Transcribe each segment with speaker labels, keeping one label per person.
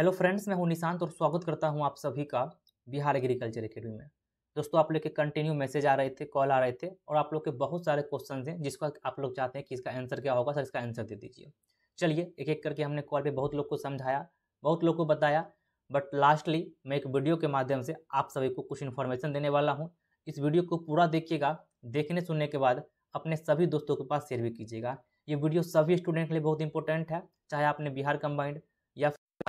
Speaker 1: Hello friends मैं हूं निशांत और स्वागत करता हूं आप सभी का बिहार एग्रीकल्चर एकेडमी में दोस्तों आप लोग के कंटिन्यू मैसेज आ रहे थे कॉल आ रहे थे और आप लोग के बहुत सारे क्वेश्चन हैं जिसका आप लोग चाहते हैं कि इसका आंसर क्या होगा सर इसका आंसर दे दीजिए चलिए एक एक करके हमने कॉल पर बहुत लोग को समझाया बहुत लोग को बताया बट लास्टली मैं एक वीडियो के माध्यम से आप सभी को कुछ इन्फॉर्मेशन देने वाला हूँ इस वीडियो को पूरा देखिएगा देखने सुनने के बाद अपने सभी दोस्तों के पास शेयर भी कीजिएगा ये वीडियो सभी स्टूडेंट के लिए बहुत इंपॉर्टेंट है चाहे आपने बिहार कंबाइंड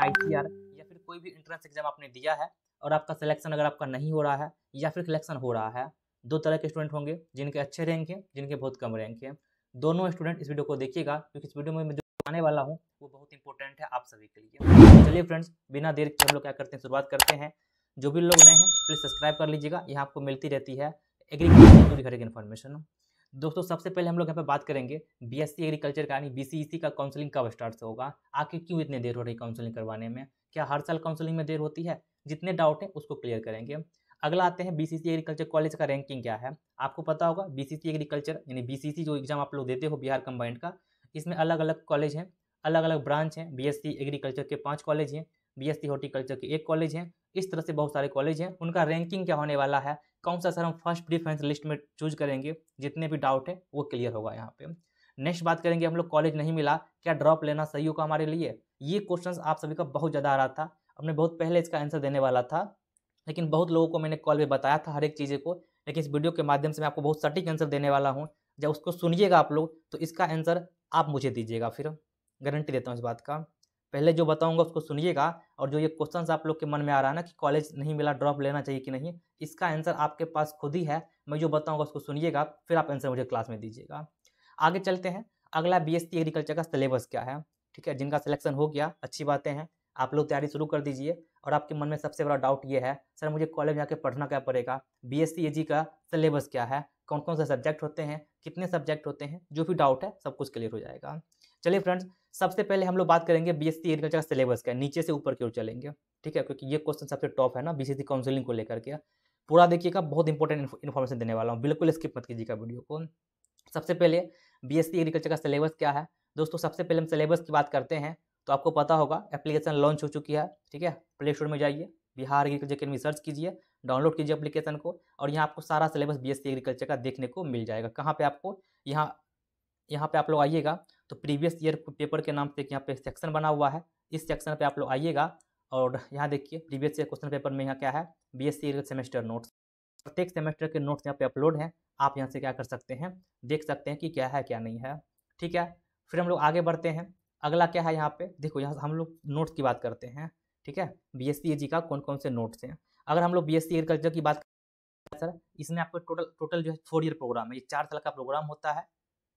Speaker 1: आई या फिर कोई भी इंट्रेंस एग्जाम आपने दिया है और आपका सिलेक्शन अगर आपका नहीं हो रहा है या फिर सिलेक्शन हो रहा है दो तरह के स्टूडेंट होंगे जिनके अच्छे रैंक हैं जिनके बहुत कम रैंक हैं दोनों स्टूडेंट इस वीडियो को देखिएगा क्योंकि इस वीडियो में मैं जो आने वाला हूँ वो बहुत इंपॉर्टेंट है आप सभी के लिए चलिए फ्रेंड्स बिना देर के हम लोग क्या करते हैं शुरुआत करते हैं जो भी लोग नए हैं प्लीज़ सब्सक्राइब कर लीजिएगा यहाँ आपको मिलती रहती है एग्रीकल्चर से जुड़ी हर इन्फॉर्मेशन दोस्तों सबसे पहले हम लोग यहाँ पे बात करेंगे बीएससी एग्रीकल्चर का यानी बीसीईसी e का काउंसलिंग कब स्टार्ट से होगा आखिर क्यों इतने देर हो रही काउंसलिंग करवाने में क्या हर साल काउंसलिंग में देर होती है जितने डाउट हैं उसको क्लियर करेंगे अगला आते हैं बी एग्रीकल्चर कॉलेज का रैंकिंग क्या है आपको पता होगा बी एग्रीकल्चर e यानी बी e जो एग्जाम आप लोग देते हो बिहार कंबाइंड का इसमें अलग अलग कॉलेज हैं अलग अलग ब्रांच हैं बी एग्रीकल्चर के पाँच कॉलेज हैं बी एस हॉर्टिकल्चर के एक कॉलेज हैं इस तरह से बहुत सारे कॉलेज हैं उनका रैंकिंग क्या होने वाला है कौन सा सर हम फर्स्ट प्रीफ्रेंस लिस्ट में चूज करेंगे जितने भी डाउट है वो क्लियर होगा यहाँ पे नेक्स्ट बात करेंगे हम लोग कॉलेज नहीं मिला क्या ड्रॉप लेना सही होगा हमारे लिए ये क्वेश्चन आप सभी का बहुत ज़्यादा आ रहा था हमने बहुत पहले इसका आंसर देने वाला था लेकिन बहुत लोगों को मैंने कॉल में बताया था हर एक चीज़ें को लेकिन इस वीडियो के माध्यम से मैं आपको बहुत सटीक आंसर देने वाला हूँ जब उसको सुनिएगा आप लोग तो इसका आंसर आप मुझे दीजिएगा फिर गारंटी देता हूँ इस बात का पहले जो बताऊंगा उसको सुनिएगा और जो ये क्वेश्चन आप लोग के मन में आ रहा है ना कि कॉलेज नहीं मिला ड्रॉप लेना चाहिए कि नहीं इसका आंसर आपके पास खुद ही है मैं जो बताऊंगा उसको सुनिएगा फिर आप आंसर मुझे क्लास में दीजिएगा आगे चलते हैं अगला बी एग्रीकल्चर का सिलेबस क्या है ठीक है जिनका सिलेक्शन हो गया अच्छी बातें हैं आप लोग तैयारी शुरू कर दीजिए और आपके मन में सबसे बड़ा डाउट ये है सर मुझे कॉलेज में पढ़ना क्या पड़ेगा बी एस का सिलेबस क्या है कौन कौन से सब्जेक्ट होते हैं कितने सब्जेक्ट होते हैं जो भी डाउट है सब कुछ क्लियर हो जाएगा चलिए फ्रेंड्स सबसे पहले हम लोग बात करेंगे बीएससी एग्रीकल्चर का सिलेबस का नीचे से ऊपर की ओर चलेंगे ठीक है क्योंकि ये क्वेश्चन सबसे टॉप है ना बीसीसी काउंसिलिंग को लेकर के पूरा देखिएगा बहुत इंपॉर्टेंट इन्फॉर्मेशन देने वाला हूँ बिल्कुल स्किप मत कीजिएगा वीडियो को सबसे पहले बीएससी एग्रीकल्चर का सिलेबस क्या है दोस्तों सबसे पहले हम सिलेबस की बात करते हैं तो आपको पता होगा एप्लीकेशन लॉन्च हो चुकी है ठीक है प्ले स्टोर में जाइए बिहार एग्रीकल्चर के सर्च कीजिए डाउनलोड कीजिए एप्लीकेशन को और यहाँ आपको सारा सिलेबस सी एग्रीकल्चर का देखने को मिल जाएगा कहाँ पर आपको यहाँ यहाँ पे आप लोग आइएगा तो प्रीवियस ईयर पेपर के नाम से एक यहाँ पे सेक्शन बना हुआ है इस सेक्शन पे आप लोग आइएगा और यहाँ देखिए प्रीवियस ईयर क्वेश्चन पेपर में यहाँ क्या है B S C semester notes प्रत्येक सेमेस्टर के नोट्स यहाँ पे अपलोड हैं आप यहाँ से क्या कर सकते हैं देख सकते हैं कि क्या है क्या नहीं है ठीक है फिर हम लोग आगे बढ़ते हैं अगला क्या है यहाँ पे देखो यहाँ हम लोग नोट्स की बात करते हैं ठीक है बी एस सी का कौन कौन से नोट्स हैं अगर हम लोग बी एस सी एग्रीकल्चर की बात सर इसमें आपको टोटल टोटल जो है फोर ईयर प्रोग्राम है ये चार साल का प्रोग्राम होता है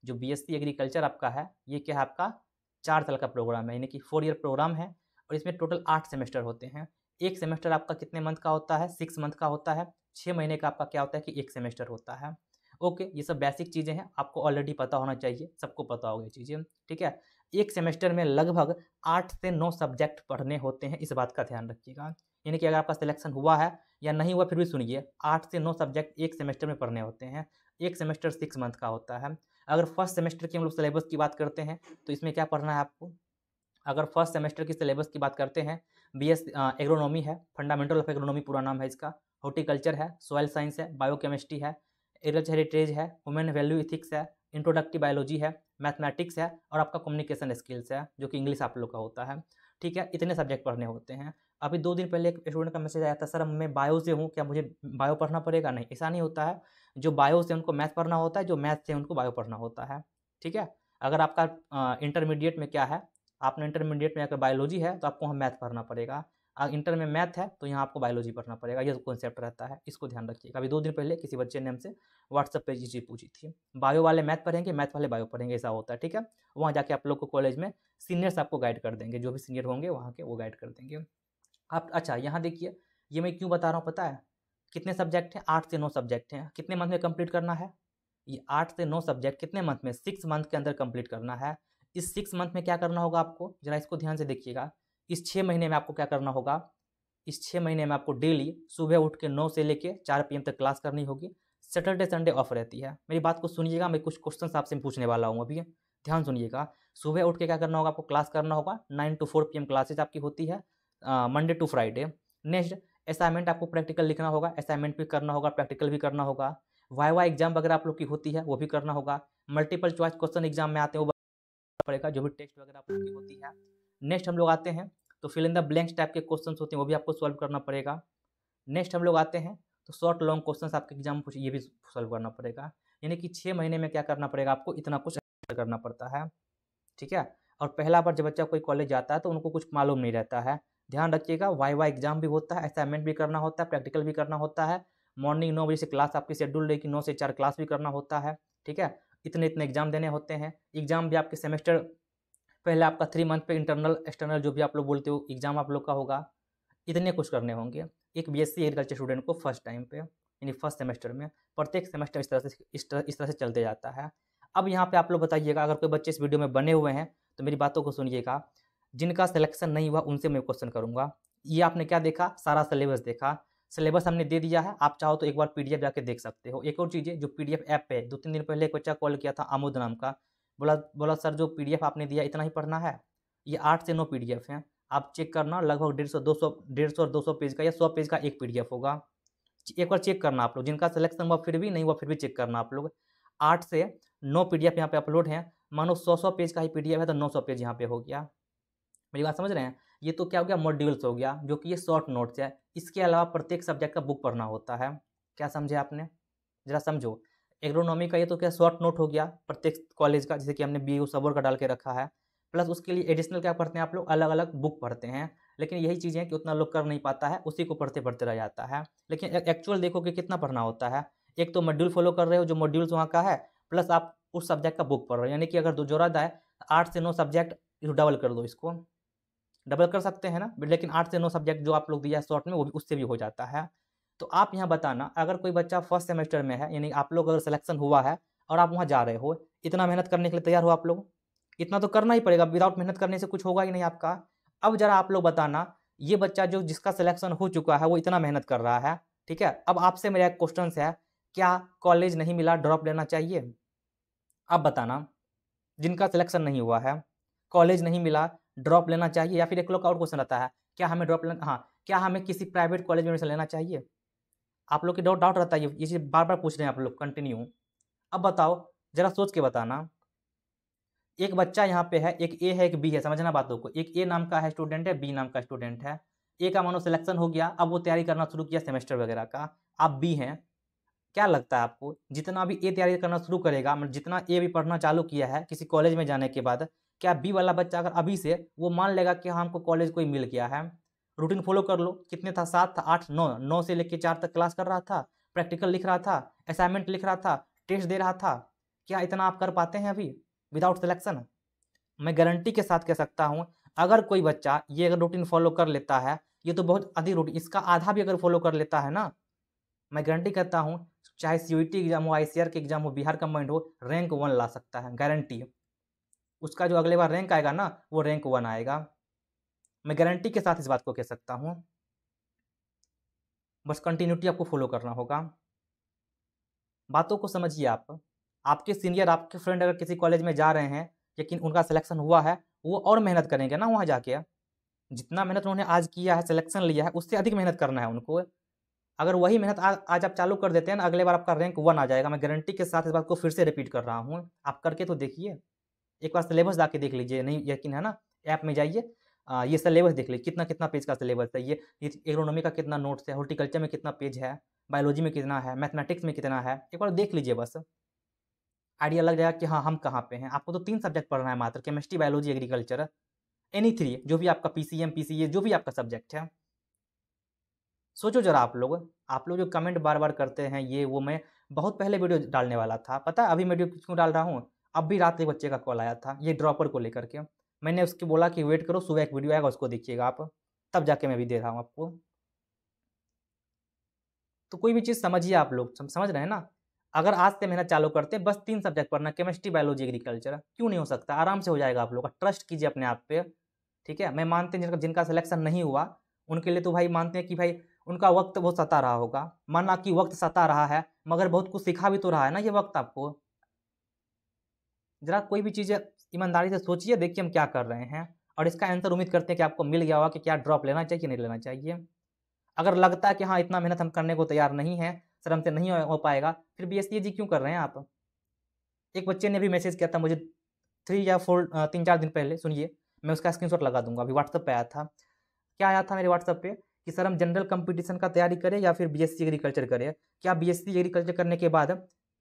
Speaker 1: जो बी एग्रीकल्चर आपका है ये क्या है आपका चार साल का प्रोग्राम है यानी कि फोर ईयर प्रोग्राम है और इसमें टोटल आठ सेमेस्टर होते हैं एक सेमेस्टर आपका कितने मंथ का होता है सिक्स मंथ का होता है छः महीने का आपका क्या होता है कि एक सेमेस्टर होता है ओके ये सब बेसिक चीज़ें हैं आपको ऑलरेडी पता होना चाहिए सबको पता होगा ये चीज़ें ठीक है एक सेमेस्टर में लगभग आठ से नौ सब्जेक्ट पढ़ने होते हैं इस बात का ध्यान रखिएगा यानी कि अगर आपका सिलेक्शन हुआ है या नहीं हुआ फिर भी सुनिए आठ से नौ सब्जेक्ट एक सेमेस्टर में पढ़ने होते हैं एक सेमेस्टर सिक्स मंथ का होता है अगर फर्स्ट सेमेस्टर की हम लोग सिलेबस की बात करते हैं तो इसमें क्या पढ़ना है आपको अगर फर्स्ट सेमेस्टर की सिलेबस की बात करते हैं बी एस एग्रोनॉमी है फंडामेंटल ऑफ एग्रोनॉमी पूरा नाम है इसका हॉर्टिकल्चर है सॉयल साइंस है बायोकेमिस्ट्री है एग्रीकल्चर हेरिटेज है वुमेन वैल्यू इथिक्स है इंट्रोडक्टिव बायोलॉजी है मैथमेटिक्स है और आपका कम्युनिकेशन स्किल्स है जो कि इंग्लिश आप लोग का होता है ठीक है इतने सब्जेक्ट पढ़ने होते हैं अभी दो दिन पहले एक स्टूडेंट का मैसेज आया था सर मैं बायो से हूँ क्या मुझे बायो पढ़ना पड़ेगा नहीं ऐसा नहीं होता है जो बायो से उनको मैथ पढ़ना होता है जो मैथ से उनको बायो पढ़ना होता है ठीक है अगर आपका इंटरमीडिएट में क्या है आपने इंटरमीडिएट में अगर बायोलॉजी है तो आपको वहाँ मैथ पढ़ना पड़ेगा इंटर में मैथ है तो यहाँ आपको बायोलॉजी पढ़ना पड़ेगा ये कॉन्सेप्ट रहता है इसको ध्यान रखिएगा अभी दो दिन पहले किसी बच्चे ने हमसे व्हाट्सअप पे ये चीज़ पूछी थी बायो वाले मैथ पढ़ेंगे मैथ वाले बायो पढ़ेंगे ऐसा होता है ठीक है वहाँ जाके आप लोग को कॉलेज में सीनियर्स आपको गाइड कर देंगे जो भी सीनियर होंगे वहाँ के वो गाइड कर देंगे आप अच्छा यहाँ देखिए ये मैं क्यों बता रहा हूँ पता है कितने सब्जेक्ट हैं आठ से नौ सब्जेक्ट हैं कितने मंथ में कंप्लीट करना है ये आठ से नौ सब्जेक्ट कितने मंथ में सिक्स मंथ के अंदर कंप्लीट करना है इस सिक्स मंथ में क्या करना होगा आपको जरा इसको ध्यान से देखिएगा इस छः महीने में आपको क्या करना होगा इस छः महीने में आपको डेली सुबह उठ के नौ से लेके चार पी तक क्लास करनी होगी सैटरडे संडे ऑफ रहती है मेरी बात को सुनिएगा मैं कुछ क्वेश्चन आपसे पूछने वाला हूँ अभी ध्यान सुनिएगा सुबह उठ के क्या करना होगा आपको क्लास करना होगा nine to four P classes आपकी होती है Monday to Friday next assignment आपको प्रैक्टिकल लिखना होगा असाइनमेंट भी करना होगा प्रैक्टिकल भी करना होगा वाई वाई एग्जाम वगैरह आप लोग की होती है वो भी करना होगा मल्टीपल चॉइस क्वेश्चन एग्जाम में आते हैं वो पड़ेगा जो भी टेस्ट वगैरह आप लोग की होती है नेक्स्ट हम लोग आते हैं तो fill in the blanks type के क्वेश्चन होते हैं वो भी आपको सॉल्व करना पड़ेगा नेक्स्ट हम लोग आते हैं तो शॉर्ट लॉन्ग क्वेश्चन आपके एग्जाम में ये भी सॉल्व करना पड़ेगा यानी कि छः महीने में क्या करना पड़ेगा आपको इतना कुछ करना पड़ता है ठीक है और पहला बार जब बच्चा कोई कॉलेज जाता है तो उनको कुछ मालूम नहीं रहता है ध्यान रखिएगा वाई वाई एग्जाम भी होता है असाइनमेंट भी करना होता है प्रैक्टिकल भी करना होता है मॉर्निंग नौ बजे से क्लास आपकी शेड्यूल रहेगी नौ से चार क्लास भी करना होता है ठीक है इतने इतने एग्जाम देने होते हैं एग्जाम भी आपके सेमेस्टर पहले आपका थ्री मंथ पे इंटरनल एक्सटर्नल जो भी आप लोग बोलते हो एग्जाम आप लोग का होगा इतने कुछ करने होंगे एक बी एस एग्रीकल्चर स्टूडेंट को फर्स्ट टाइम पे यानी फर्स्ट सेमेस्टर में प्रत्येक सेमेस्टर इस तरह से इस तरह इस तरह से चलते जाता है अब यहाँ पे आप लोग बताइएगा अगर कोई बच्चे इस वीडियो में बने हुए हैं तो मेरी बातों को सुनिएगा जिनका सिलेक्शन नहीं हुआ उनसे मैं क्वेश्चन करूंगा ये आपने क्या देखा सारा सिलेबस देखा सिलेबस हमने दे दिया है आप चाहो तो एक बार पीडीएफ जाके देख सकते हो एक और चीज़ है जो पीडीएफ ऐप पे दो तीन दिन पहले एक बच्चा कॉल किया था आमोद नाम का बोला बोला सर जो पीडीएफ आपने दिया इतना ही पढ़ना है ये आठ से नौ पीडीएफ हैं आप चेक करना लगभग डेढ़ सौ दो सौ डेढ़ सौ और दो सौ पेज का या सौ पेज का एक पी होगा एक बार चेक करना आप लोग जिनका सिलेक्शन हुआ फिर भी नहीं हुआ फिर भी चेक करना आप लोग आठ से नौ पी डी एफ यहाँ पे अपलोड हैं मानो सौ सौ पेज का ही पी डी एफ है तो नौ सौ पेज यहाँ पे हो गया मेरी बात समझ रहे हैं ये तो क्या हो गया मॉड्यूल्स हो गया जो कि ये शॉर्ट नोट्स है इसके अलावा प्रत्येक सब्जेक्ट का बुक पढ़ना होता है क्या समझे आपने जरा समझो एग्रोनॉमी का ये तो क्या शॉर्ट नोट हो गया प्रत्येक कॉलेज का जैसे कि हमने बी ओ सबोर का डाल के रखा है प्लस उसके लिए एडिशनल क्या पढ़ते हैं आप लोग अलग अलग बुक पढ़ते हैं लेकिन यही चीज़ें हैं कि उतना लोग कर नहीं पाता है उसी को पढ़ते पढ़ते रह जाता है लेकिन एक्चुअल देखो कि कितना पढ़ना होता है एक तो मॉड्यूल फॉलो कर रहे हो जो मॉड्यूल्स वहाँ का है प्लस आप उस सब्जेक्ट का बुक पढ़ रहे हो यानी कि अगर दो जोरा तो आठ से नौ सब्जेक्ट डबल कर दो इसको डबल कर सकते हैं ना लेकिन आठ से नौ सब्जेक्ट जो आप लोग दिया है शॉर्ट में वो भी उससे भी हो जाता है तो आप यहाँ बताना अगर कोई बच्चा फर्स्ट सेमेस्टर में है यानी आप लोग अगर सिलेक्शन हुआ है और आप वहाँ जा रहे हो इतना मेहनत करने के लिए तैयार हो आप लोग इतना तो करना ही पड़ेगा विदाउट मेहनत करने से कुछ होगा ही नहीं आपका अब जरा आप लोग बताना ये बच्चा जो जिसका सिलेक्शन हो चुका है वो इतना मेहनत कर रहा है ठीक है अब आपसे मेरा एक क्वेश्चन है क्या कॉलेज नहीं मिला ड्रॉप लेना चाहिए आप बताना जिनका सिलेक्शन नहीं हुआ है कॉलेज नहीं मिला ड्रॉप लेना चाहिए या फिर एक लोग और क्वेश्चन रहता है क्या हमें ड्रॉप लेना हाँ क्या हमें किसी प्राइवेट कॉलेज में एडमिशन लेना चाहिए आप लोग के डाउट डाउट रहता है ये चीज़ बार बार पूछ रहे हैं आप लोग कंटिन्यू अब बताओ जरा सोच के बताना एक बच्चा यहाँ पे है एक ए है एक बी है समझना बातों को एक ए नाम का है स्टूडेंट है बी नाम का स्टूडेंट है ए का मानो सिलेक्शन हो गया अब वो तैयारी करना शुरू किया सेमेस्टर वगैरह का आप बी हैं क्या लगता है आपको जितना भी ए तैयारी करना शुरू करेगा मतलब जितना ए भी पढ़ना चालू किया है किसी कॉलेज में जाने के बाद क्या बी वाला बच्चा अगर अभी से वो मान लेगा कि हाँ, हमको कॉलेज कोई मिल गया है रूटीन फॉलो कर लो कितने था सात था आठ नौ नौ से लेकर चार तक क्लास कर रहा था प्रैक्टिकल लिख रहा था असाइनमेंट लिख रहा था टेस्ट दे रहा था क्या इतना आप कर पाते हैं अभी विदाउट सिलेक्शन मैं गारंटी के साथ कह सकता हूँ अगर कोई बच्चा ये अगर रूटीन फॉलो कर लेता है ये तो बहुत अधिक रूटीन इसका आधा भी अगर फॉलो कर लेता है ना मैं गारंटी करता हूँ चाहे सी एग्ज़ाम e हो आई के एग्ज़ाम हो बिहार का माइंड हो रैंक वन ला सकता है गारंटी उसका जो अगले बार रैंक आएगा ना वो रैंक वन आएगा मैं गारंटी के साथ इस बात को कह सकता हूँ बस कंटिन्यूटी आपको फॉलो करना होगा बातों को समझिए आप आपके सीनियर आपके फ्रेंड अगर किसी कॉलेज में जा रहे हैं लेकिन उनका सिलेक्शन हुआ है वो और मेहनत करेंगे ना वहाँ जाके जितना मेहनत उन्होंने आज किया है सिलेक्शन लिया है उससे अधिक मेहनत करना है उनको अगर वही मेहनत आज आज आप चालू कर देते हैं ना अगले बार आपका रैंक वन आ जाएगा मैं गारंटी के साथ इस बात को फिर से रिपीट कर रहा हूँ आप करके तो देखिए एक बार सिलेबस जाके देख लीजिए नहीं यकीन है ना ऐप में जाइए ये सिलेबस देख लीजिए कितना कितना पेज का सिलेबस है ये इकोनॉमी का कितना नोट्स है हॉर्टिकल्चर में कितना पेज है बायोलॉजी में कितना है मैथमेटिक्स में कितना है एक बार देख लीजिए बस आइडिया लग जाएगा कि हाँ हम कहाँ पे हैं आपको तो तीन सब्जेक्ट पढ़ना है मात्र chemistry biology agriculture any three जो भी आपका P C M P C A जो भी आपका सब्जेक्ट है सोचो जरा आप लोग आप लोग जो कमेंट बार बार करते हैं ये वो मैं बहुत पहले वीडियो डालने वाला था पता अभी मैं वीडियो क्यों डाल रहा हूँ अब भी रात एक बच्चे का कॉल आया था ये ड्रॉपर को लेकर के मैंने उसके बोला कि वेट करो सुबह एक वीडियो आएगा उसको देखिएगा आप तब जाके मैं भी दे रहा हूँ आपको तो कोई भी चीज़ समझिए आप लोग समझ रहे हैं ना अगर आज से मेहनत चालू करते बस तीन सब्जेक्ट पढ़ना केमिस्ट्री बायोलॉजी एग्रीकल्चर क्यों नहीं हो सकता आराम से हो जाएगा आप लोग का ट्रस्ट कीजिए अपने आप पे ठीक है मैं मानते हैं जिनका जिनका सिलेक्शन नहीं हुआ उनके लिए तो भाई मानते हैं कि भाई उनका वक्त बहुत सता रहा होगा माना कि वक्त सता रहा है मगर बहुत कुछ सीखा भी तो रहा है ना ये वक्त आपको ज़रा कोई भी चीज़ ईमानदारी से सोचिए देखिए हम क्या कर रहे हैं और इसका आंसर उम्मीद करते हैं कि आपको मिल गया होगा कि क्या ड्रॉप लेना चाहिए कि नहीं लेना चाहिए अगर लगता है कि हाँ इतना मेहनत हम करने को तैयार नहीं है सर हमसे नहीं हो पाएगा फिर बी एस जी क्यों कर रहे हैं आप एक बच्चे ने भी मैसेज किया था मुझे थ्री या फोर तीन चार दिन पहले सुनिए मैं उसका शॉट लगा दूंगा अभी व्हाट्सअप पे आया था क्या आया था मेरे व्हाट्सअप पर कि सर हम जनरल कंपटीशन का तैयारी करें या फिर बीएससी एग्रीकल्चर करें क्या बीएससी एग्रीकल्चर करने के बाद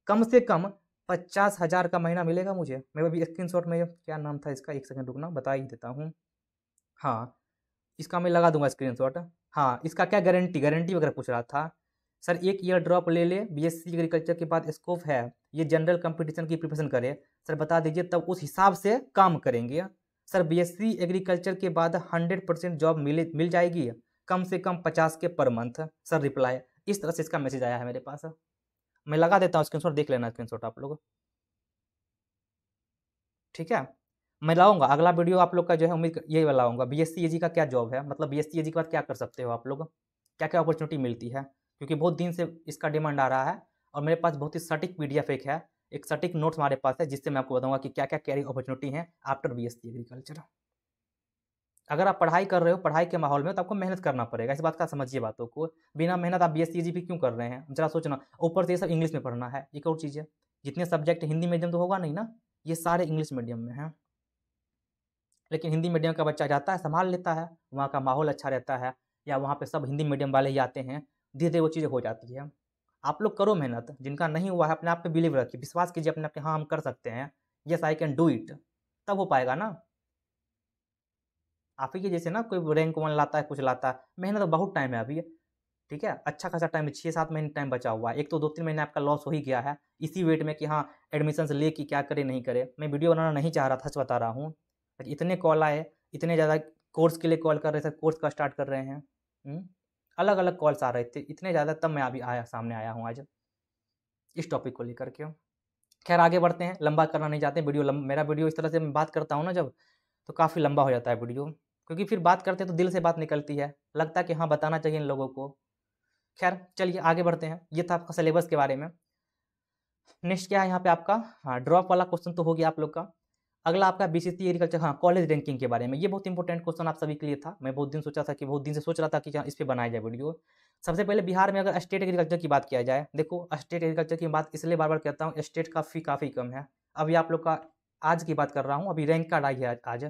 Speaker 1: कम से कम पचास हज़ार का महीना मिलेगा मुझे मैं अभी स्क्रीन शॉट में क्या नाम था इसका एक सेकंड रुकना बता ही देता हूँ हाँ इसका मैं लगा दूंगा स्क्रीन शॉट हाँ इसका क्या गारंटी गारंटी वगैरह पूछ रहा था सर एक ईयर ड्रॉप ले ले बीएससी एग्रीकल्चर के बाद स्कोप है ये जनरल कंपटीशन की प्रिपरेशन करे सर बता दीजिए तब उस हिसाब से काम करेंगे सर बी एग्रीकल्चर के बाद हंड्रेड परसेंट जॉब मिले मिल जाएगी कम से कम पचास के पर मंथ सर रिप्लाई इस तरह से इसका मैसेज आया है मेरे पास मैं लगा देता हूँ स्क्रीनशॉट देख लेना स्क्रीनशॉट आप लोग ठीक है मैं लाऊंगा अगला वीडियो आप लोग का जो है उम्मीद ये लाऊंगा बी एस का क्या जॉब है मतलब बी एस के बाद क्या कर सकते हो आप लोग क्या क्या अपॉर्चुनिटी मिलती है क्योंकि बहुत दिन से इसका डिमांड आ रहा है और मेरे पास बहुत ही सटीक पी एक है एक सटीक नोट्स हमारे पास है जिससे मैं आपको बताऊंगा कि क्या क्या कैरियर अपॉर्चुनिटी है आफ्टर बी एस एग्रीकल्चर अगर आप पढ़ाई कर रहे हो पढ़ाई के माहौल में तो आपको मेहनत करना पड़ेगा इस बात का समझिए बातों को बिना मेहनत आप बी एस सी क्यों कर रहे हैं जरा सोचना ऊपर से ये सब इंग्लिश में पढ़ना है एक और चीज़ है जितने सब्जेक्ट हिंदी मीडियम तो होगा नहीं ना ये सारे इंग्लिश मीडियम में हैं लेकिन हिंदी मीडियम का बच्चा जाता है संभाल लेता है वहाँ का माहौल अच्छा रहता है या वहाँ पर सब हिंदी मीडियम वाले ही आते हैं धीरे धीरे वो चीज़ें हो जाती है आप लोग करो मेहनत जिनका नहीं हुआ है अपने आप पर बिलीव रखिए विश्वास कीजिए अपने आप पे हाँ हम कर सकते हैं yes I can do it तब हो पाएगा ना आप ही के जैसे ना कोई रैंक वन लाता है कुछ लाता है मेहनत तो बहुत टाइम है अभी ठीक है अच्छा खासा टाइम छः सात महीने टाइम बचा हुआ है एक तो दो तीन महीने आपका लॉस हो ही गया है इसी वेट में कि हाँ एडमिशन ले कि क्या करे नहीं करे मैं वीडियो बनाना नहीं चाह रहा था सच बता रहा हूँ इतने कॉल आए इतने ज़्यादा कोर्स के लिए कॉल कर रहे थे कोर्स का स्टार्ट कर रहे हैं अलग अलग कॉल्स आ रहे थे इतने ज़्यादा तब मैं अभी आया सामने आया हूँ आज इस टॉपिक को लेकर के खैर आगे बढ़ते हैं लंबा करना नहीं चाहते वीडियो लंब, मेरा वीडियो इस तरह से मैं बात करता हूँ ना जब तो काफ़ी लंबा हो जाता है वीडियो क्योंकि फिर बात करते हैं तो दिल से बात निकलती है लगता है कि हाँ बताना चाहिए इन लोगों को खैर चलिए आगे बढ़ते हैं ये था आपका सिलेबस के बारे में नेक्स्ट क्या है यहाँ पे आपका हाँ ड्रॉप वाला क्वेश्चन तो हो गया आप लोग का अगला आपका बी एग्रीकल्चर हाँ कॉलेज रैंकिंग के बारे में ये बहुत इंपॉर्टेंट क्वेश्चन आप सभी के लिए था मैं बहुत दिन सोचा था कि बहुत दिन से सोच रहा था कि इस पर बनाया जाए वीडियो सबसे पहले बिहार में अगर स्टेट एग्रीकल्चर की बात किया जाए देखो स्टेट एग्रीकल्चर की बात इसलिए बार बार कहता हूँ स्टेट का फी काफ़ी कम है अभी आप लोग का आज की बात कर रहा हूँ अभी रैंक कार्ड आई है आज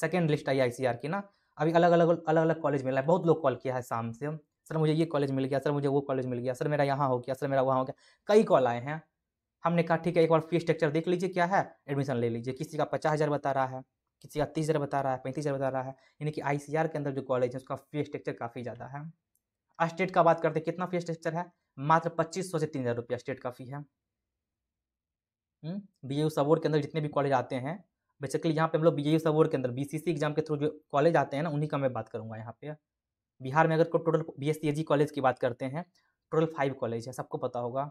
Speaker 1: सेकेंड लिस्ट आई आई की ना अभी अलग अलग अलग अलग कॉलेज मिला है बहुत लोग कॉल किया है शाम से सर मुझे ये कॉलेज मिल गया सर मुझे वो कॉलेज मिल गया सर मेरा यहाँ हो गया सर मेरा वहाँ हो गया कई कॉल आए हैं हमने कहा ठीक है एक बार फी स्ट्रक्चर देख लीजिए क्या है एडमिशन ले लीजिए किसी का पचास हज़ार बता रहा है किसी का तीस हज़ार बता रहा है पैंतीस हज़ार बता रहा है यानी कि आई के अंदर जो कॉलेज है उसका फी स्ट्रक्चर काफ़ी ज़्यादा है स्टेट का बात करते कितना फी स्ट्रक्चर है मात्र पच्चीस सौ से तीन हज़ार रुपया स्टेट का फी है बी ए सबोर के अंदर जितने भी कॉलेज आते हैं बेसिकली यहाँ पे हम लोग बी ए सबोर के अंदर बी सी सी एग्जाम के थ्रू जो कॉलेज आते हैं ना उन्हीं का मैं बात करूँगा यहाँ पे बिहार में अगर total B S C college की बात करते हैं टोटल फाइव कॉलेज है सबको पता होगा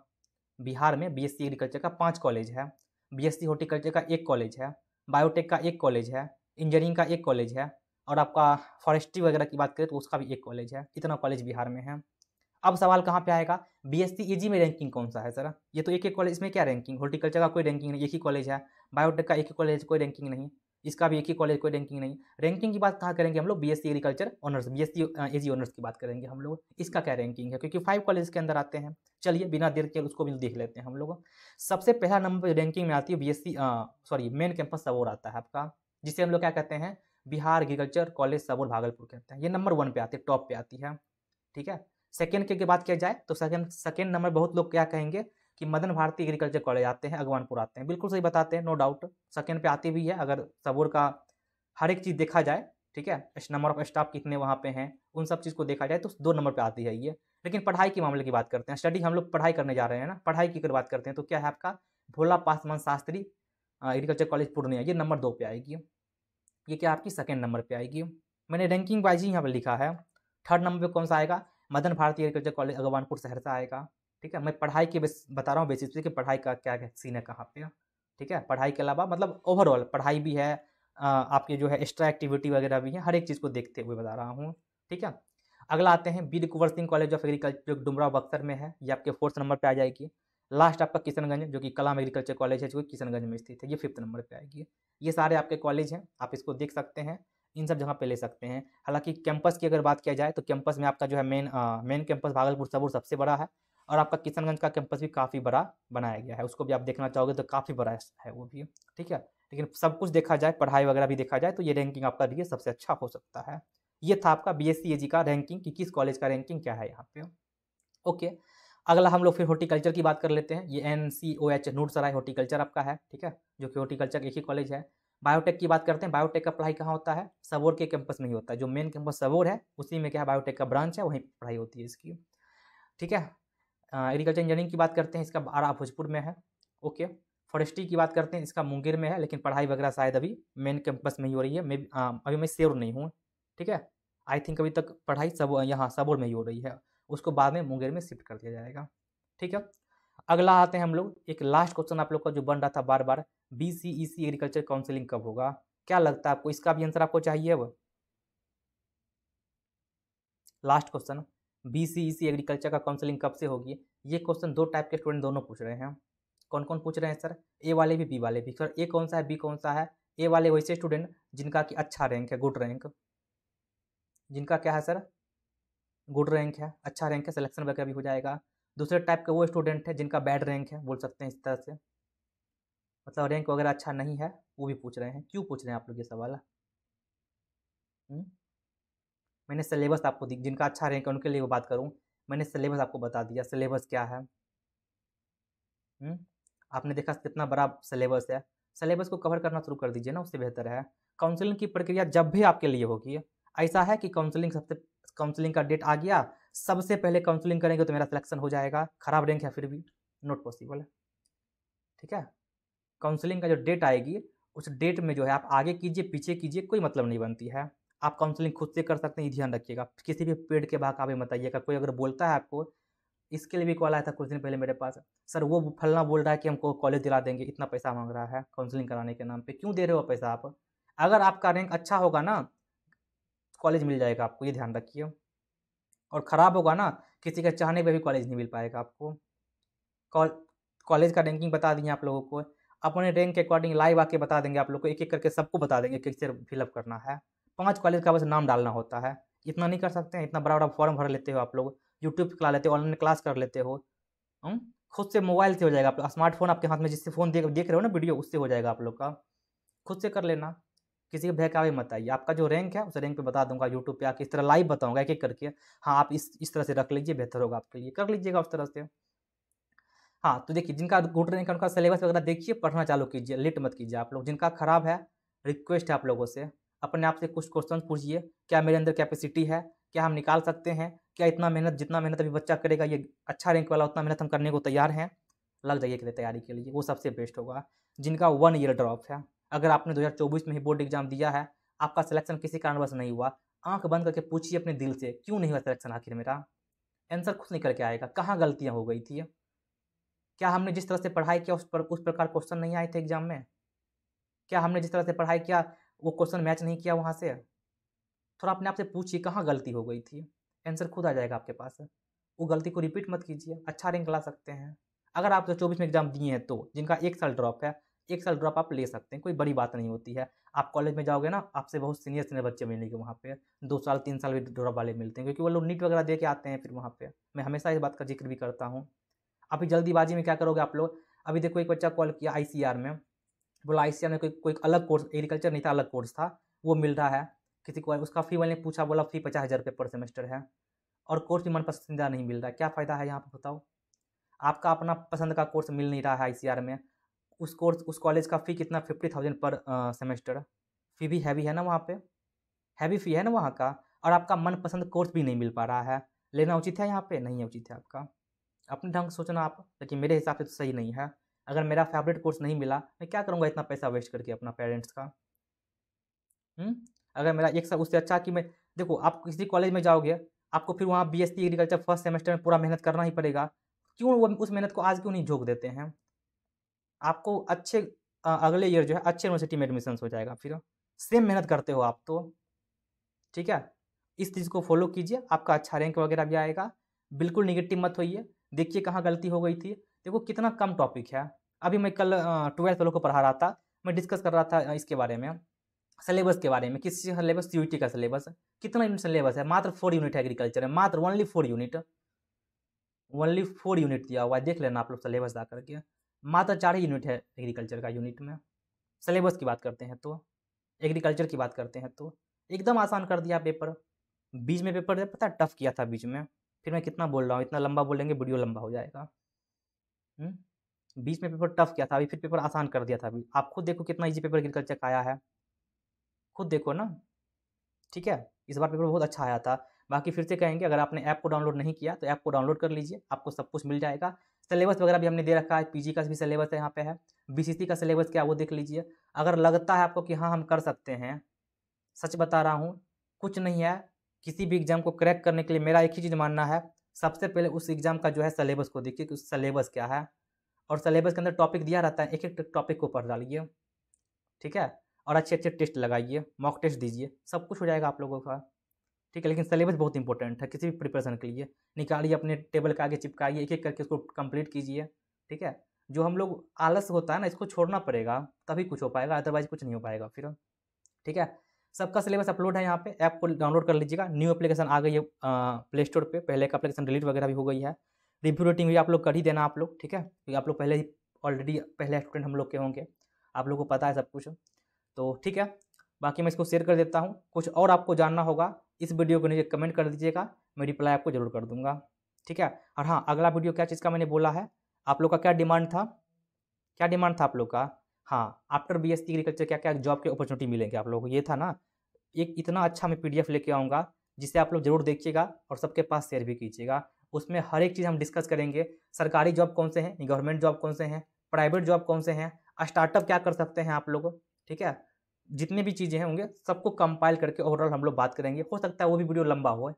Speaker 1: बिहार में बी एस सी एग्रीकल्चर का पाँच कॉलेज है बी एस सी हॉर्टिकल्चर का एक कॉलेज है बायोटेक का एक कॉलेज है इंजीनियरिंग का एक कॉलेज है और आपका फॉरेस्ट्री वगैरह की बात करें तो उसका भी एक कॉलेज है इतना कॉलेज बिहार में है अब सवाल कहाँ पे आएगा बी एस e में रैंकिंग कौन सा है सर ये तो एक एक कॉलेज इसमें क्या रैंकिंग हॉर्टिकल्चर का कोई रैंकिंग नहीं एक ही कॉलेज है बायोटेक का एक ही कॉलेज कोई रैंकिंग नहीं इसका भी एक ही कॉलेज कोई रैंकिंग नहीं रैंकिंग की बात कहाँ करेंगे हम लोग B agriculture honours B S AG honours की बात करेंगे हम लोग इसका क्या रैंकिंग है क्योंकि फाइव कॉलेज के अंदर आते हैं चलिए बिना देर के उसको भी देख लेते हैं हम लोग सबसे पहला नंबर रैंकिंग में आती है बी सॉरी मेन कैंपस सबोर आता है आपका जिसे हम लोग क्या कहते हैं बिहार एग्रीकल्चर कॉलेज सबोर भागलपुर कहते हैं ये नंबर वन पे आती है टॉप पे आती है ठीक है सेकेंड के, की बात किया जाए तो सेकेंड सेकेंड नंबर बहुत लोग क्या कहेंगे कि मदन भारती एग्रीकल्चर कॉलेज आते हैं अगवानपुर आते हैं बिल्कुल सही बताते हैं नो डाउट सेकेंड पे आती भी है अगर सबूर का हर एक चीज़ देखा जाए ठीक है नंबर ऑफ स्टाफ कितने वहाँ पे हैं उन सब चीज़ को देखा जाए तो दो नंबर पे आती है ये लेकिन पढ़ाई के मामले की बात करते हैं स्टडी हम लोग पढ़ाई करने जा रहे हैं ना पढ़ाई की अगर बात करते हैं तो क्या है आपका भोला पासवान शास्त्री एग्रीकल्चर कॉलेज पूर्णिया ये नंबर दो पे आएगी ये क्या आपकी सेकेंड नंबर पर आएगी मैंने रैंकिंग वाइज ही यहाँ पर लिखा है थर्ड नंबर पर कौन सा आएगा मदन भारती एग्रीकल्चर कॉलेज अगवानपुर सहरसा आएगा ठीक है मैं पढ़ाई के बता रहा हूँ बेसिस पे कि पढ़ाई का क्या सीन है कहाँ पे ठीक है पढ़ाई के अलावा मतलब ओवरऑल पढ़ाई भी है आपके जो है एक्स्ट्रा एक्टिविटी वगैरह भी है हर एक चीज़ को देखते हुए बता रहा हूँ ठीक है अगला आते हैं Bir Kunwar Singh college of agriculture जो डुमरा बक्सर में है ये आपके फोर्थ नंबर पर आ जाएगी लास्ट आपका किशनगंज जो कि कलाम एग्रीकल्चर कॉलेज है जो किशनगंज में स्थित है ये फिफ्थ नंबर पर आएगी ये सारे आपके कॉलेज हैं आप इसको देख सकते हैं इन सब जगह पे ले सकते हैं हालांकि कैंपस की अगर बात किया जाए तो कैंपस में आपका जो है main main campus Bhagalpur Sabour सबसे बड़ा है और आपका किशनगंज का कैंपस भी काफ़ी बड़ा बनाया गया है उसको भी आप देखना चाहोगे तो काफ़ी बड़ा है वो भी ठीक है लेकिन सब कुछ देखा जाए पढ़ाई वगैरह भी देखा जाए तो ये रैंकिंग आपका डी सबसे अच्छा हो सकता है ये था आपका बी एस का रैंकिंग कि किस कॉलेज का रैंकिंग क्या है यहाँ पे ओके अगला हम लोग फिर हॉर्टिकल्चर की बात कर लेते हैं ये N C O H Noorsarai horticulture आपका है ठीक है जो कि हॉर्टिकल्चर एक ही कॉलेज है बायोटेक की बात करते हैं बायोटेक का पढ़ाई कहाँ होता है सबोर के कैंपस में ही होता है जो मेन कैंपस सबोर है उसी में क्या है बायोटेक का ब्रांच है वहीं पढ़ाई होती है इसकी ठीक है एग्रीकल्चर इंजीनियरिंग की बात करते हैं इसका आरा भोजपुर में है ओके फॉरेस्ट्री की बात करते हैं इसका मुंगेर में है लेकिन पढ़ाई वगैरह शायद अभी मेन कैंपस में ही हो रही है मैं अभी मैं श्योर नहीं हूँ ठीक है आई थिंक अभी तक पढ़ाई सब यहाँ सबोर में ही हो रही है उसको बाद में मुंगेर में शिफ्ट कर दिया जाएगा ठीक है अगला आते हैं हम लोग एक लास्ट क्वेश्चन आप लोग का जो बन रहा था बार बार B C E C agriculture counselling कब होगा क्या लगता है आपको इसका भी आंसर आपको चाहिए अब last question B C E C agriculture का काउंसिलिंग कब से होगी ये क्वेश्चन दो टाइप के स्टूडेंट दोनों पूछ रहे हैं कौन कौन पूछ रहे हैं सर ए वाले भी बी वाले भी सर ए कौन सा है बी कौन सा है ए वाले वैसे स्टूडेंट जिनका कि अच्छा रैंक है गुड रैंक जिनका क्या है सर गुड रैंक है अच्छा रैंक है सिलेक्शन वगैरह भी हो जाएगा दूसरे टाइप के वो स्टूडेंट हैं जिनका बैड रैंक है बोल सकते हैं इस तरह से मतलब रैंक वगैरह अच्छा नहीं है वो भी पूछ रहे हैं क्यों पूछ रहे हैं आप लोग ये सवाल हम्म? मैंने सिलेबस आपको दी जिनका अच्छा रैंक है उनके लिए वो बात करूँ मैंने सिलेबस आपको बता दिया सिलेबस क्या है हुँ? हम्म? आपने देखा कितना बड़ा सिलेबस है सिलेबस को कवर करना शुरू कर दीजिए ना उससे बेहतर है काउंसलिंग की प्रक्रिया जब भी आपके लिए होगी ऐसा है कि काउंसलिंग सबसे काउंसलिंग का डेट आ गया सबसे पहले काउंसलिंग करेंगे तो मेरा सिलेक्शन हो जाएगा खराब रैंक है फिर भी नॉट पॉसिबल है ठीक है काउंसलिंग का जो डेट आएगी उस डेट में जो है आप आगे कीजिए पीछे कीजिए कोई मतलब नहीं बनती है आप काउंसलिंग खुद से कर सकते हैं ध्यान रखिएगा किसी भी पेड़ के भाग आप बताइएगा कोई अगर बोलता है आपको इसके लिए भी कॉल आया था कुछ दिन पहले मेरे पास सर वो फलना बोल रहा है कि हमको कॉलेज दिला देंगे इतना पैसा मांग रहा है काउंसलिंग कराने के नाम पे क्यों दे रहे हो पैसा आप अगर आपका रैंक अच्छा होगा ना कॉलेज मिल जाएगा आपको ये ध्यान रखिए और ख़राब होगा ना किसी के चाहने पर भी कॉलेज नहीं मिल पाएगा आपको कॉलेज का रैंकिंग बता दिए आप लोगों को अपने रैंक के अकॉर्डिंग लाइव आके बता देंगे आप लोग को एक एक करके सबको बता देंगे किस फिलअप करना है पांच कॉलेज का बस नाम डालना होता है इतना नहीं कर सकते हैं इतना बड़ा बड़ा फॉर्म भर लेते हो आप लोग यूट्यूब खिला लेते हो ऑनलाइन क्लास कर लेते हो खुद से मोबाइल से हो जाएगा आप स्मार्टफोन आपके हाथ में जिससे फ़ोन देख देख रहे हो ना वीडियो उससे हो जाएगा आप लोग का खुद से कर लेना किसी के भय का भी मत आइए आपका जो रैंक है उस रैंक पे बता दूंगा यूट्यूब पे आके इस तरह लाइव बताऊंगा एक एक करके हाँ आप इस इस तरह से रख लीजिए बेहतर होगा आपके लिए कर लीजिएगा उस तरह से हाँ तो देखिए जिनका गुड रैंक है उनका सिलेबस वगैरह देखिए पढ़ना चालू कीजिए लेट मत कीजिए आप लोग जिनका खराब है रिक्वेस्ट है आप लोगों से अपने आप से कुछ क्वेश्चन पूछिए क्या मेरे अंदर कैपेसिटी है क्या हम निकाल सकते हैं क्या इतना मेहनत जितना मेहनत अभी बच्चा करेगा ये अच्छा रैंक वाला उतना मेहनत हम करने को तैयार हैं लग जाइए तैयारी के लिए वो सबसे बेस्ट होगा जिनका वन ईयर ड्रॉप है अगर आपने 2024 में ही बोर्ड एग्जाम दिया है आपका सिलेक्शन किसी कारणवश नहीं हुआ आंख बंद करके पूछिए अपने दिल से क्यों नहीं हुआ सिलेक्शन आखिर मेरा आंसर खुद निकल के आएगा कहाँ गलतियाँ हो गई थी क्या हमने जिस तरह से पढ़ाई किया उस पर उस प्रकार क्वेश्चन नहीं आए थे एग्जाम में क्या हमने जिस तरह से पढ़ाई किया वो क्वेश्चन मैच नहीं किया वहाँ से थोड़ा अपने आप से पूछिए कहाँ गलती हो गई थी आंसर खुद आ जाएगा आपके पास वो गलती को रिपीट मत कीजिए अच्छा रैंक ला सकते हैं अगर आप दो चौबीस में एग्जाम दिए हैं तो जिनका एक साल ड्रॉप है एक साल ड्रॉप आप ले सकते हैं कोई बड़ी बात नहीं होती है आप कॉलेज में जाओगे ना आपसे बहुत सीनियर सीनियर बच्चे मिलेंगे वहाँ पे दो साल तीन साल भी ड्रॉप वाले मिलते हैं क्योंकि वो लोग नीट वगैरह दे के आते हैं फिर वहाँ पे मैं हमेशा इस बात का जिक्र भी करता हूँ अभी जल्दीबाजी में क्या करोगे आप लोग अभी देखो एक बच्चा कॉल किया आई में बोला आई में कोई कोई अलग कोर्स एग्रीकल्चर नहीं था अलग कोर्स था वो मिल रहा है किसी को उसका फी वाले ने पूछा बोला फी पचास हज़ार रुपये पर सेमेस्टर है और कोर्स भी मन पसंदीदा नहीं मिल रहा क्या फ़ायदा है यहाँ पर बताओ आपका अपना पसंद का कोर्स मिल नहीं रहा है आई में उस कोर्स उस कॉलेज का फ़ी कितना fifty thousand per semester fee भी हैवी है ना वहाँ पे हैवी फ़ी है ना वहाँ का और आपका मनपसंद कोर्स भी नहीं मिल पा रहा है लेना उचित है यहाँ पे नहीं है उचित है आपका अपने ढंग से सोचना आप लेकिन मेरे हिसाब से तो सही नहीं है अगर मेरा फेवरेट कोर्स नहीं मिला मैं क्या करूँगा इतना पैसा वेस्ट करके अपना पेरेंट्स का हुँ? हम्म? अगर मेरा एक साल उससे अच्छा कि मैं देखो आप किसी कॉलेज में जाओगे आपको फिर वहाँ B S agriculture first semester में पूरा मेहनत करना ही पड़ेगा क्यों वो उस मेहनत को आज क्यों नहीं झोंक देते हैं आपको अच्छे अगले ईयर जो है अच्छे यूनिवर्सिटी में एडमिशन हो जाएगा फिर सेम मेहनत करते हो आप तो ठीक है इस चीज़ को फॉलो कीजिए आपका अच्छा रैंक वगैरह भी आएगा बिल्कुल निगेटिव मत होइए देखिए कहाँ गलती हो गई थी देखो कितना कम टॉपिक है अभी मैं कल ट्वेल्थ वालों को पढ़ा रहा था मैं डिस्कस कर रहा था इसके बारे में सिलेबस के बारे में किस सिलेबस सी का सिलेबस कितना यूनिट सिलेबस है मात्र फोर यूनिट है एग्रीकल्चर है मात्र only four unit only four unit दिया हुआ है देख लेना आप लोग सिलेबस जा करके मात्र चार ही यूनिट है एग्रीकल्चर का यूनिट में सिलेबस की बात करते हैं तो एग्रीकल्चर की बात करते हैं तो एकदम आसान कर दिया पेपर बीच में पेपर पता टफ किया था बीच में फिर मैं कितना बोल रहा हूँ इतना लंबा बोलेंगे वीडियो लंबा हो जाएगा बीच में पेपर टफ किया था अभी फिर पेपर आसान कर दिया था अभी आप खुद देखो कितना इजी पेपर एग्रीकल्चर का आया है खुद देखो ना ठीक है इस बार पेपर बहुत अच्छा आया था बाकी फिर से कहेंगे अगर आपने ऐप को डाउनलोड नहीं किया तो ऐप को डाउनलोड कर लीजिए आपको सब कुछ मिल जाएगा सिलेबस वगैरह भी हमने दे रखा है पीजी का भी सिलेबस यहाँ पे है बीसीसी का सिलेबस क्या वो देख लीजिए अगर लगता है आपको कि हाँ हम कर सकते हैं सच बता रहा हूँ कुछ नहीं है किसी भी एग्जाम को क्रैक करने के लिए मेरा एक ही चीज़ मानना है सबसे पहले उस एग्जाम का जो है सिलेबस को देखिए कि उस सिलेबस क्या है और सिलेबस के अंदर टॉपिक दिया रहता है एक एक टॉपिक को पढ़ डालिए ठीक है और अच्छे अच्छे टेस्ट लगाइए मॉक टेस्ट दीजिए सब कुछ हो जाएगा आप लोगों का ठीक है लेकिन सिलेबस बहुत इंपॉर्टेंट है किसी भी प्रिपरेशन के लिए निकालिए अपने टेबल के आगे चिपकाइए एक एक करके उसको कंप्लीट कीजिए ठीक है जो हम लोग आलस होता है ना इसको छोड़ना पड़ेगा तभी कुछ हो पाएगा अदरवाइज कुछ नहीं हो पाएगा फिर ठीक है सबका सिलेबस अपलोड है यहाँ पे ऐप को डाउनलोड कर लीजिएगा न्यू एप्लीकेशन आ गई है प्ले स्टोर पर पहले का एप्लीकेशन डिलीट वगैरह भी हो गई है रिव्यू रेटिंग भी आप लोग कर ही देना आप लोग ठीक है क्योंकि आप लोग पहले ही ऑलरेडी पहले स्टूडेंट हम लोग के होंगे आप लोग को पता है सब कुछ तो ठीक है बाकी मैं इसको शेयर कर देता हूँ कुछ और आपको जानना होगा इस वीडियो को नीचे कमेंट कर दीजिएगा मैं रिप्लाई आपको जरूर कर दूंगा ठीक है और हाँ अगला वीडियो क्या चीज़ का मैंने बोला है आप लोग का क्या डिमांड था क्या डिमांड था आप लोग का हाँ आफ्टर बी एस एग्रीकल्चर क्या क्या जॉब के अपॉर्चुनिटी मिलेंगे आप लोगों को ये था ना एक इतना अच्छा मैं पी लेके आऊँगा जिसे आप लोग जरूर देखिएगा और सबके पास शेयर भी कीजिएगा उसमें हर एक चीज़ हम डिस्कस करेंगे सरकारी जॉब कौन से हैं गवर्नमेंट जॉब कौन से हैं प्राइवेट जॉब कौन से हैं स्टार्टअप क्या कर सकते हैं आप लोग ठीक है जितने भी चीज़ें होंगे सबको कंपाइल करके ओवरऑल हम लोग बात करेंगे हो सकता है वो भी वीडियो लंबा हो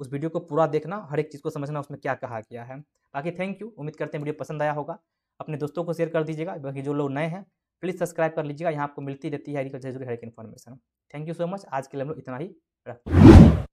Speaker 1: उस वीडियो को पूरा देखना हर एक चीज़ को समझना उसमें क्या कहा गया है बाकी थैंक यू उम्मीद करते हैं वीडियो पसंद आया होगा अपने दोस्तों को शेयर कर दीजिएगा बाकी जो लोग नए हैं प्लीज़ सब्सक्राइब कर लीजिएगा यहाँ आपको मिलती रहती है एग्रीकल्चर हर एक information thank you so much आज के लिए हम लोग इतना ही रखते हैं